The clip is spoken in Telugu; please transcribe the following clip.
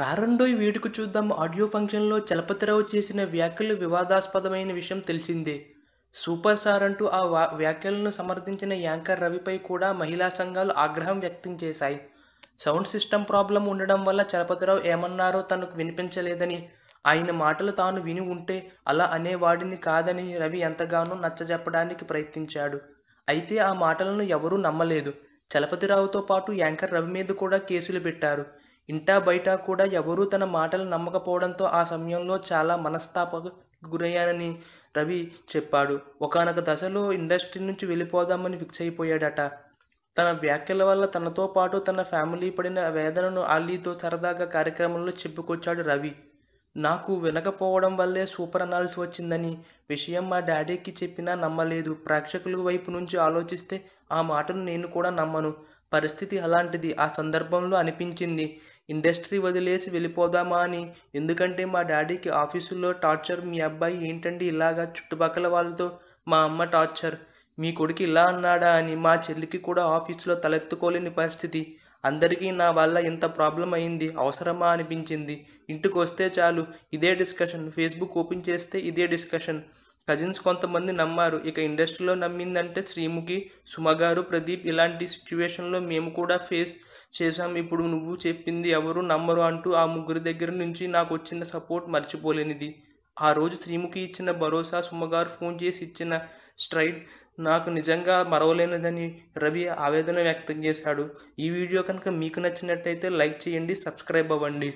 రారండోయ్ వేడుక చూద్దాం ఆడియో ఫంక్షన్లో చలపతిరావు చేసిన వ్యాఖ్యలు వివాదాస్పదమైన విషయం తెలిసిందే సూపర్ స్టార్ అంటూ ఆ వ్యాఖ్యలను సమర్థించిన యాంకర్ రవిపై కూడా మహిళా సంఘాలు ఆగ్రహం వ్యక్తం చేశాయి సౌండ్ సిస్టమ్ ప్రాబ్లం ఉండడం వల్ల చలపతిరావు ఏమన్నారో తనకు వినిపించలేదని ఆయన మాటలు తాను విని ఉంటే అలా అనేవాడిని కాదని రవి ఎంతగానో నచ్చజెప్పడానికి ప్రయత్నించాడు అయితే ఆ మాటలను ఎవరూ నమ్మలేదు చలపతిరావుతో పాటు యాంకర్ రవి మీద కూడా కేసులు పెట్టారు ఇంటా బయట కూడా ఎవరూ తన మాటలు నమ్మకపోవడంతో ఆ సమయంలో చాలా మనస్తాపకు గురయ్యానని రవి చెప్పాడు ఒకనొక దశలో ఇండస్ట్రీ నుంచి వెళ్ళిపోదామని ఫిక్స్ అయిపోయాడట తన వ్యాఖ్యల వల్ల తనతో పాటు తన ఫ్యామిలీ పడిన వేదనను అలీతో సరదాగా కార్యక్రమంలో చెప్పుకొచ్చాడు రవి నాకు వినకపోవడం వల్లే సూపర్ అనాల్సి వచ్చిందని విషయం మా డాడీకి చెప్పినా నమ్మలేదు ప్రేక్షకుల వైపు నుంచి ఆలోచిస్తే ఆ మాటను నేను కూడా నమ్మను పరిస్థితి అలాంటిది ఆ సందర్భంలో అనిపించింది ఇండస్ట్రీ వదిలేసి వెళ్ళిపోదామా అని ఎందుకంటే మా డాడీకి ఆఫీసులో టార్చర్ మీ అబ్బాయి ఏంటండి ఇలాగా చుట్టుపక్కల వాళ్ళతో మా అమ్మ టార్చర్ మీ కొడుకు ఇలా అన్నాడా అని మా చెల్లికి కూడా ఆఫీసులో తలెత్తుకోలేని పరిస్థితి అందరికీ నా వల్ల ఇంత ప్రాబ్లం అయింది అవసరమా అనిపించింది ఇంటికి వస్తే చాలు ఇదే డిస్కషన్ ఫేస్బుక్ ఓపెన్ చేస్తే ఇదే డిస్కషన్ కజిన్స్ కొంతమంది నమ్మారు ఇక ఇండస్ట్రీలో నమ్మిందంటే శ్రీముఖి సుమగారు ప్రదీప్ ఇలాంటి సిచ్యువేషన్లో మేము కూడా ఫేస్ చేశాం ఇప్పుడు నువ్వు చెప్పింది ఎవరు నమ్మరు అంటూ ఆ ముగ్గురి దగ్గర నుంచి నాకు వచ్చిన సపోర్ట్ మర్చిపోలేనిది ఆ రోజు శ్రీముఖి ఇచ్చిన భరోసా సుమగారు ఫోన్ చేసి ఇచ్చిన స్ట్రైట్ నాకు నిజంగా మరవలేనిదని రవి ఆవేదన వ్యక్తం చేశాడు ఈ వీడియో కనుక మీకు నచ్చినట్టయితే లైక్ చేయండి సబ్స్క్రైబ్ అవ్వండి